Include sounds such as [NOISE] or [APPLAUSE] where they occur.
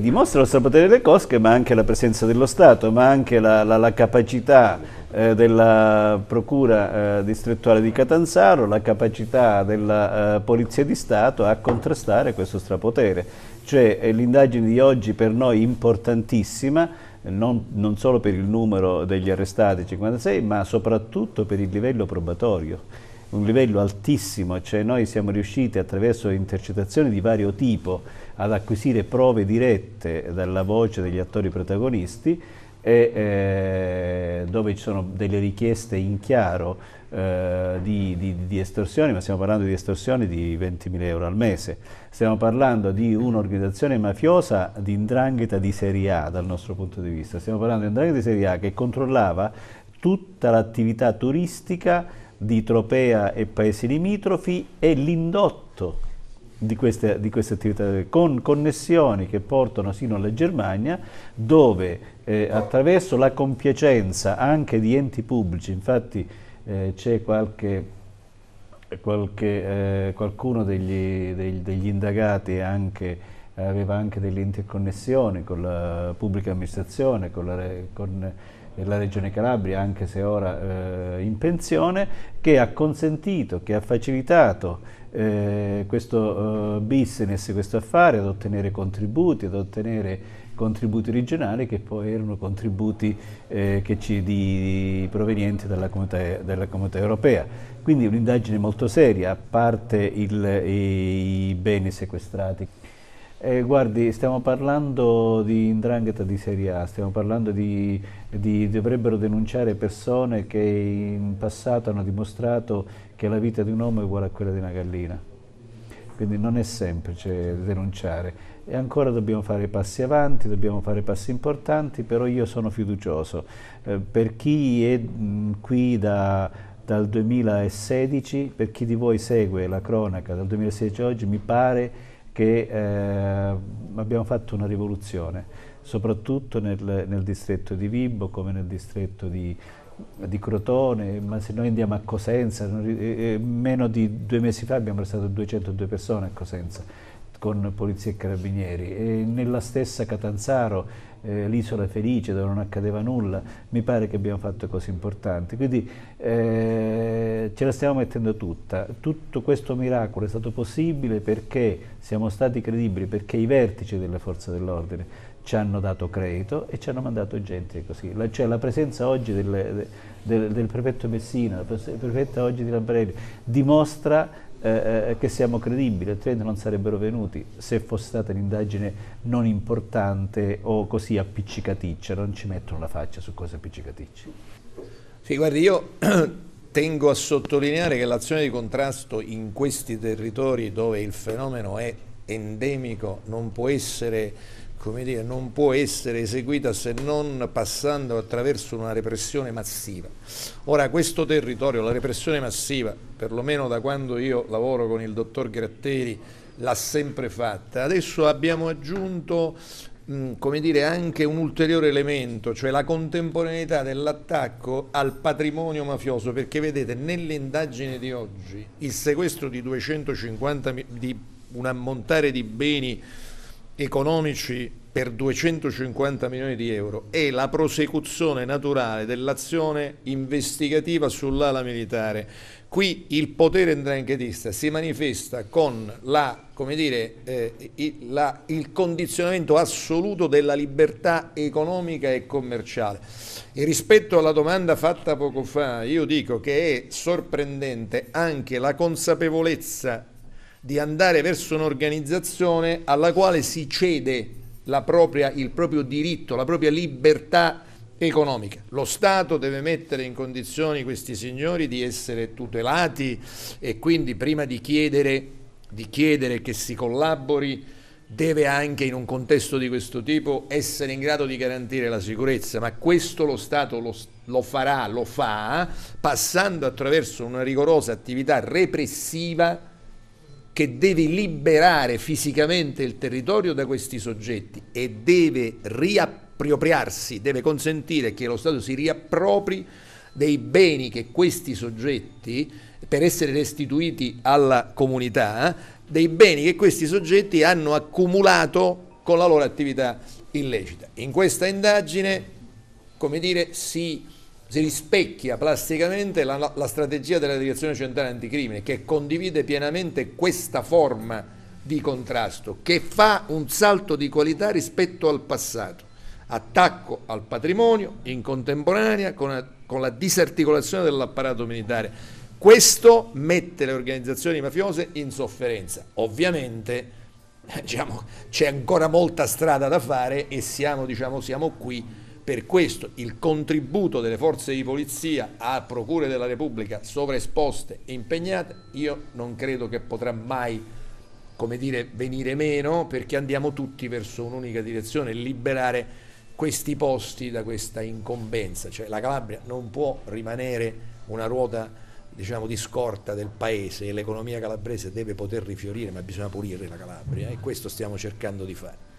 dimostra lo strapotere delle cosche, ma anche la presenza dello Stato, ma anche la, la, la capacità eh, della Procura eh, distrettuale di Catanzaro, la capacità della eh, Polizia di Stato a contrastare questo strapotere. Cioè eh, l'indagine di oggi per noi importantissima, non, non, solo per il numero degli arrestati 56, ma soprattutto per il livello probatorio un livello altissimo, cioè noi siamo riusciti attraverso intercettazioni di vario tipo ad acquisire prove dirette dalla voce degli attori protagonisti e, eh, dove ci sono delle richieste in chiaro eh, di, di, di, estorsioni, ma stiamo parlando di estorsioni di 20.000 euro al mese, stiamo parlando di un'organizzazione mafiosa di indrangheta di serie A dal nostro punto di vista, stiamo parlando di indrangheta di serie A che controllava tutta l'attività turistica di Tropea e paesi limitrofi e l'indotto di queste, di queste, attività, con connessioni che portano sino alla Germania, dove eh, attraverso la compiacenza anche di enti pubblici, infatti eh, c'è qualche, qualche eh, qualcuno degli, degli, degli indagati anche eh, aveva anche delle interconnessioni con la pubblica amministrazione, con la, con eh, la Regione Calabria, anche se ora eh, in pensione, che ha consentito, che ha facilitato eh, questo eh, business, questo affare, ad ottenere contributi, ad ottenere contributi regionali che poi erano contributi eh, ci, di, provenienti dalla comunità, dalla comunità, europea. Quindi un'indagine molto seria, a parte il, i beni sequestrati. Eh, guardi, stiamo parlando di indrangheta di Serie A, stiamo parlando di, di, dovrebbero denunciare persone che in passato hanno dimostrato che la vita di un uomo è uguale a quella di una gallina. Quindi non è semplice denunciare. E ancora dobbiamo fare passi avanti, dobbiamo fare passi importanti, però io sono fiducioso. Eh, per chi è mh, mm, qui da, dal 2016, per chi di voi segue la cronaca dal 2016 oggi, mi pare che eh, abbiamo fatto una rivoluzione, soprattutto nel, nel, distretto di Vibo come nel distretto di, di Crotone, ma se noi andiamo a Cosenza, eh, eh, meno di due mesi fa abbiamo arrestato 202 persone a Cosenza con polizia e carabinieri e nella stessa Catanzaro eh, l'isola felice dove non accadeva nulla mi pare che abbiamo fatto cose importanti quindi eh, ce la stiamo mettendo tutta. Tutto questo miracolo è stato possibile perché siamo stati credibili, perché i vertici delle forze dell'ordine ci hanno dato credito e ci hanno mandato gente così. La, cioè la presenza oggi del, del, del prefetto Messina, la prefetta oggi di Lamparelli, dimostra eh, eh, che siamo credibili, altrimenti non sarebbero venuti se fosse stata un'indagine non importante o così appiccicaticcia, non ci mettono la faccia su cose appiccicaticce. Sì, guardi, io [CLEARS THROAT] tengo a sottolineare che l'azione di contrasto in questi territori dove il fenomeno è endemico non può essere Dire, non può essere eseguita se non passando attraverso una repressione massiva. Ora questo territorio, la repressione massiva, perlomeno da quando io lavoro con il dottor Gratteri, l'ha sempre fatta. Adesso abbiamo aggiunto come dire, anche un ulteriore elemento, cioè la contemporaneità dell'attacco al patrimonio mafioso, perché vedete nell'indagine di oggi il sequestro di 250 di un ammontare di beni economici per 250 milioni di euro è la prosecuzione naturale dell'azione investigativa sull'ala militare. Qui il potere ndranghetista si manifesta con la, dire, eh, il, la, il condizionamento assoluto della libertà economica e commerciale. E rispetto alla domanda fatta poco fa, io dico che è sorprendente anche la consapevolezza di andare verso un'organizzazione alla quale si cede propria, il proprio diritto, la propria libertà economica. Lo Stato deve mettere in condizioni questi signori di essere tutelati e quindi prima di chiedere, di chiedere che si collabori deve anche in un contesto di questo tipo essere in grado di garantire la sicurezza, ma questo lo Stato lo, lo, farà, lo fa, passando attraverso una rigorosa attività repressiva che deve liberare fisicamente il territorio da questi soggetti e deve riapplicare riappropriarsi, deve consentire che lo Stato si riappropri dei beni che questi soggetti, per essere restituiti alla comunità, dei beni che questi soggetti hanno accumulato con la loro attività illecita. In questa indagine, come dire, si, si rispecchia plasticamente la, la strategia della Direzione Centrale Anticrimine, che condivide pienamente questa forma di contrasto, che fa un salto di qualità rispetto al passato attacco al patrimonio in contemporanea con, a, con la disarticolazione dell'apparato militare. Questo mette le organizzazioni mafiose in sofferenza. Ovviamente eh, diciamo, c'è ancora molta strada da fare e siamo, diciamo, siamo qui per questo. Il contributo delle forze di polizia a procure della Repubblica sovraesposte e impegnate io non credo che potrà mai come dire, venire meno perché andiamo tutti verso un'unica direzione, liberare questi posti da questa incombenza, cioè la Calabria non può rimanere una ruota diciamo, di scorta del paese e l'economia calabrese deve poter rifiorire, ma bisogna pulire la Calabria e eh, questo stiamo cercando di fare.